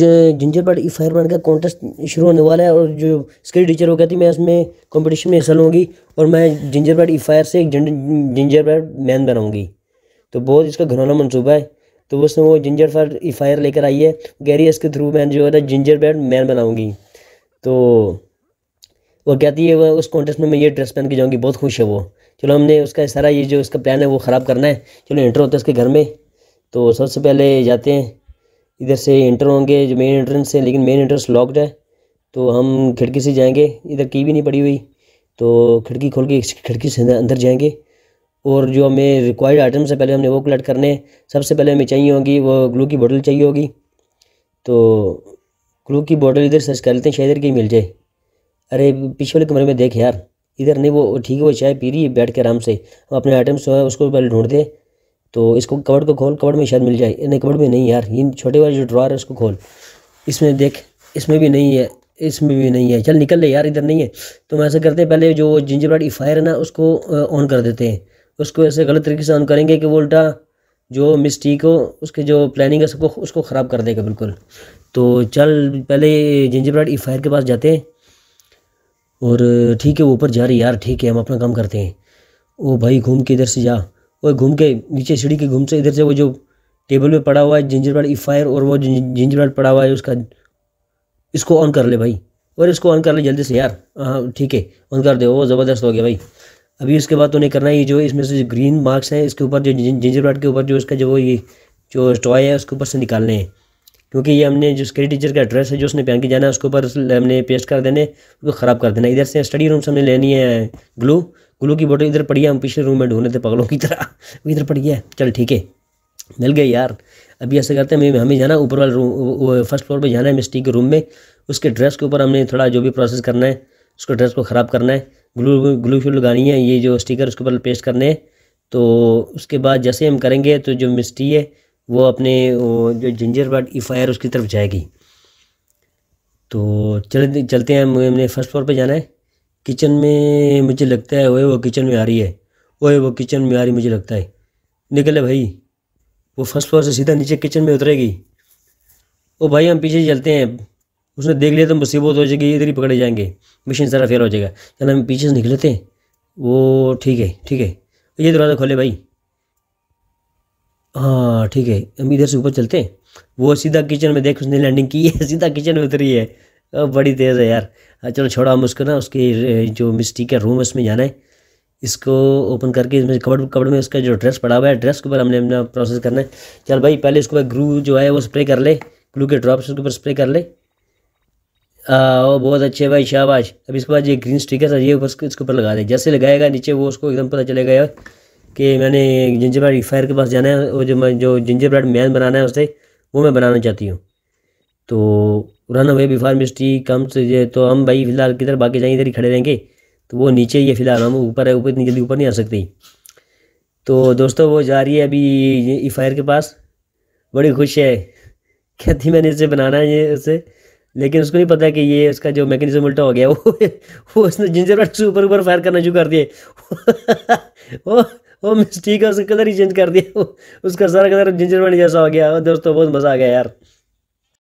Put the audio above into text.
जो जिंजर की fire part का कॉन्टेस्ट शुरू होने वाला है और जो स्किल टीचर वो कहती मैं इसमें कंपटीशन में हिस्सा लूँगी और मैं जिंजर बर्ड फायर से एक जिंजर पार्ट मैन बनाऊँगी तो बहुत इसका घराना मनसूबा है तो उसने वो जिंजर फायर फायर लेकर आई है गैरी इसके थ्रू मैं जो है जिंजर बर्ड मैन बनाऊँगी तो वो कहती है वह उस कॉन्टेस्ट में मैं ये ड्रेस पहन के जाऊँगी बहुत खुश है वो चलो हमने उसका सारा ये जो उसका प्लान है वो ख़राब करना है चलो इंटर होता है उसके घर में तो सबसे पहले जाते हैं इधर से इंटर होंगे जो मेन एंट्रेंस है लेकिन मेन एंट्रेंस लॉकड है तो हम खिड़की से जाएंगे इधर की भी नहीं पड़ी हुई तो खिड़की खोल के खिड़की से अंदर जाएंगे और जो हमें रिक्वायर्ड आइटम्स है पहले हमने वो कलेक्ट करने हैं सबसे पहले हमें चाहिए होगी वो ग्लू की बोतल चाहिए होगी तो ग्लू की बोतल इधर सर्च कर लेते हैं शायद इधर की मिल जाए अरे पीछे वाले कमरे में देख यार इधर नहीं वो ठीक है वो चाय पी रही है बैठ के आराम से हम अपने आइटम्स जो है उसको पहले ढूंढते दें तो इसको कवर को तो खोल कवर में शायद मिल जाए नहीं कवर में नहीं यार ये छोटे वाले जो ड्रॉर है उसको खोल इसमें देख इसमें भी नहीं है इसमें भी नहीं है चल निकल ले यार इधर नहीं है तो हम ऐसा करते हैं पहले जो जिंजर ब्रेड फायर है ना उसको ऑन कर देते हैं उसको ऐसे गलत तरीके से ऑन करेंगे कि वो उल्टा जो मिस्टेक हो उसके जो प्लानिंग है सबको उसको ख़राब कर देगा बिल्कुल तो चल पहले जिंजर ब्रेड फायर के पास जाते हैं और ठीक है वो ऊपर जा रही यार ठीक है हम अपना काम करते हैं ओ भाई घूम के इधर से जा और घूम के नीचे सीढ़ी के घूम से इधर से वो जो टेबल में पड़ा हुआ है जिंजर ब्रेड इफायर और वो जिंजर ब्रेड पड़ा हुआ है उसका इसको ऑन कर ले भाई और इसको ऑन कर ले जल्दी से यार हाँ ठीक है ऑन कर दे वो ज़बरदस्त हो गया भाई अभी उसके बाद तो करना करना ये जो इसमें से जो ग्रीन मार्क्स हैं इसके ऊपर जो जिंजर ब्रेड के ऊपर जो इसका जो ये जो टॉय है उसके ऊपर से निकालने हैं क्योंकि ये हमने जो स्क्री टीचर का एड्रेस है जो उसने पहन के जाना है उसके ऊपर हमने पेस्ट कर देने उसको ख़राब कर देना इधर से स्टडी रूम से हमने लेनी है ग्लू ग्लू की बोतल इधर पड़ी है हम पिछले रूम में ढूंढ रहे थे पगलों की तरह वो इधर पड़ी है चल ठीक है मिल गए यार अभी ऐसा करते हैं हमें जाना ऊपर वाले रूम फर्स्ट फ्लोर पर जाना है मिस्टी के रूम में उसके ड्रेस के ऊपर हमने थोड़ा जो भी प्रोसेस करना है उसको ड्रेस को ख़राब करना है ग्लू ग्लू शू लगानी है ये जो स्टिकर उसके ऊपर पेस्ट करने हैं तो उसके बाद जैसे हम करेंगे तो जो मिस्टी है वो अपने जो जिंजर बर्ड ई फायर उसकी तरफ जाएगी तो चल चलते हैं हमने फर्स्ट फ्लोर पे जाना है किचन में मुझे लगता है ओए वो किचन में आ रही है ओए वो किचन में आ रही मुझे लगता है निकले भाई वो फर्स्ट फ्लोर से सीधा नीचे किचन में उतरेगी ओ भाई हम पीछे चलते हैं उसने देख लिया तो मुसीबत हो जाएगी इधर ही पकड़े जाएंगे मशीन सारा फेल हो जाएगा चल हम पीछे से निकलते हैं वो ठीक है ठीक है ये दरवाज़ा खोले भाई हाँ ठीक है हम इधर से ऊपर चलते हैं वो सीधा किचन में देख उसने लैंडिंग की है सीधा किचन में उतरी है बड़ी तेज़ है यार चलो छोड़ा हम उसको ना उसकी जो मिस्टी का रूम है उसमें जाना है इसको ओपन करके इसमें कबड़ कबड़ में उसका जो ड्रेस पड़ा हुआ है ड्रेस के ऊपर हमने अपना प्रोसेस करना है चल भाई पहले इसके ऊपर ग्रू जो है वो स्प्रे कर ले ग्लू के ड्रॉप्स उसके ऊपर स्प्रे कर ले वो बहुत अच्छे भाई शाबाश अब इसके बाद ये ग्रीन स्टिकर है ये उसको इसके ऊपर लगा दे जैसे लगाएगा नीचे वो उसको एकदम पता चलेगा कि मैंने जिंजर ब्रेड फायर के पास जाना है और जो मैं जो जिंजर ब्रेड मैन बनाना है उससे वो मैं बनाना चाहती हूँ तो रन अवे बिफार मिस्ट्री से ये तो हम भाई फिलहाल किधर बाकी जाएंगे इधर ही खड़े रहेंगे तो वो नीचे ही है फिलहाल हम ऊपर है ऊपर इतनी जल्दी ऊपर नहीं आ सकते तो दोस्तों वो जा रही है अभी ई फायर के पास बड़ी खुश है कहती मैंने इसे बनाना है ये उसे लेकिन उसको नहीं पता कि ये उसका जो मैकेनिज्म उल्टा हो गया वो वो उसने जिंजर से ऊपर ऊपर फायर करना शुरू कर दिए वो वो मिस्टी है उसका कलर ही चेंज कर दिया उसका सारा कलर जिंजर ब्रेड जैसा हो गया दोस्तों बहुत मज़ा आ गया यार